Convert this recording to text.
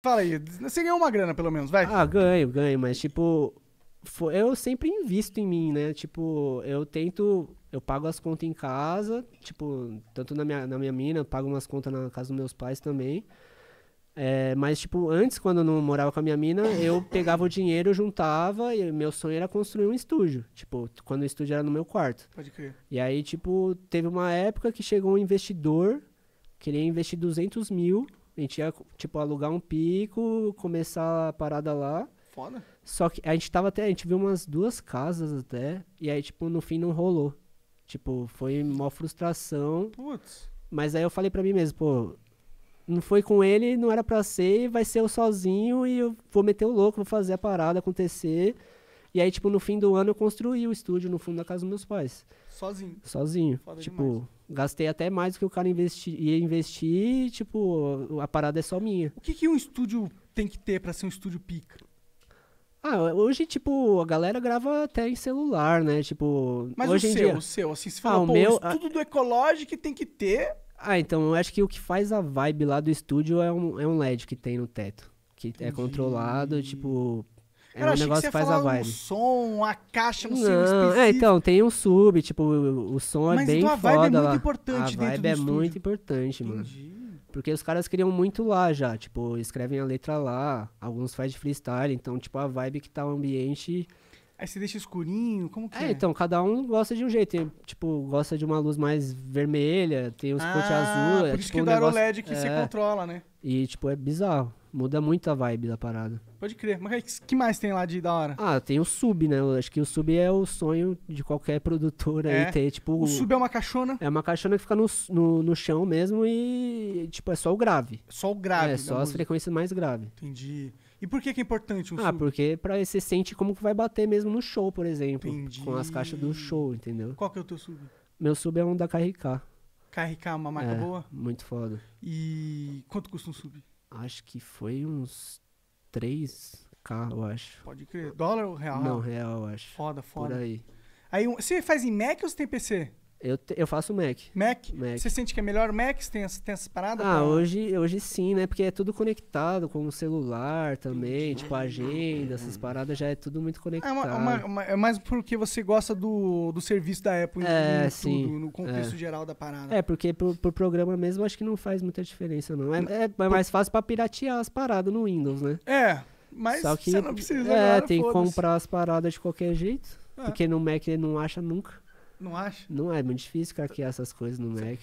Fala aí, você ganhou uma grana pelo menos, vai. Ah, ganho, ganho, mas tipo, eu sempre invisto em mim, né? Tipo, eu tento, eu pago as contas em casa, tipo, tanto na minha, na minha mina, eu pago umas contas na casa dos meus pais também. É, mas, tipo, antes, quando eu não morava com a minha mina, eu pegava o dinheiro, juntava, e meu sonho era construir um estúdio. Tipo, quando o estúdio era no meu quarto. Pode crer. E aí, tipo, teve uma época que chegou um investidor, queria investir 200 mil a gente ia, tipo, alugar um pico, começar a parada lá. Foda. Só que a gente tava até, a gente viu umas duas casas até, e aí, tipo, no fim não rolou. Tipo, foi uma frustração. Putz. Mas aí eu falei pra mim mesmo, pô, não foi com ele, não era pra ser, vai ser eu sozinho e eu vou meter o louco, vou fazer a parada acontecer. E aí, tipo, no fim do ano eu construí o estúdio no fundo da casa dos meus pais. Sozinho. Sozinho. Foda tipo, demais. gastei até mais do que o cara investi ia investir, tipo, a parada é só minha. O que, que um estúdio tem que ter para ser um estúdio pica? Ah, hoje, tipo, a galera grava até em celular, né? Tipo, Mas hoje o seu, em dia... o seu, assim, se fala, ah, o meu... o ah, estudo do ecológico tem que ter... Ah, então, eu acho que o que faz a vibe lá do estúdio é um, é um LED que tem no teto. Que é Entendi. é controlado, tipo, é Cara, um negócio que faz a vibe. Um som, a caixa, um Não, é, então, tem um sub, tipo, o, som é Mas é bem então a vibe é foda é muito lá. importante a vibe é muito importante, mano. Entendi. Porque os caras queriam muito lá já, tipo, escrevem a letra lá, alguns faz de freestyle, então, tipo, a vibe que tá o ambiente... Aí você deixa escurinho, como que é? é? então, cada um gosta de um jeito. Tem, tipo, gosta de uma luz mais vermelha, tem os ah, azul. É por é, isso tipo, que um o negócio... LED que é... você controla, né? E, tipo, é bizarro. Muda muito a vibe da parada. Pode crer. Mas que mais tem lá de da hora? Ah, tem o sub, né? Eu acho que o sub é o sonho de qualquer produtor é. aí ter, tipo... O sub é uma caixona? É uma caixona que fica no, no, no chão mesmo e, tipo, é só o grave. Só o grave. É, só música. as frequências mais graves. Entendi. E por que, que é importante um Ah, sub? porque pra você sente como que vai bater mesmo no show, por exemplo. Entendi. Com as caixas do show, entendeu? Qual que é o teu sub? Meu sub é um da KRK. KRK é uma marca é, boa? muito foda. E quanto custa um sub? acho que foi uns 3K, eu acho. Pode crer. Dólar ou real? Não, real, eu acho. Foda, foda. Por aí. Aí, você faz em Mac ou você tem PC? Eu, eu faço Mac. Mac. Mac? Você sente que é melhor Mac? Você tem, tem essas paradas? Ah, hoje, hoje sim, né? Porque é tudo conectado com o celular também, tipo a agenda, essas uhum. paradas já é tudo muito conectado. É, uma, é uma, uma, é mais porque você gosta do, do serviço da Apple é, sim, no contexto é. geral da parada. É, porque pro, pro programa mesmo acho que não faz muita diferença, não. É, é, é mais fácil pra piratear as paradas no Windows, né? É, mas Só que, você não precisa. É, agora, tem que comprar as paradas de qualquer jeito. É. Porque no Mac ele não acha nunca. Não acha? Não é, é muito difícil craquear essas coisas no Mac.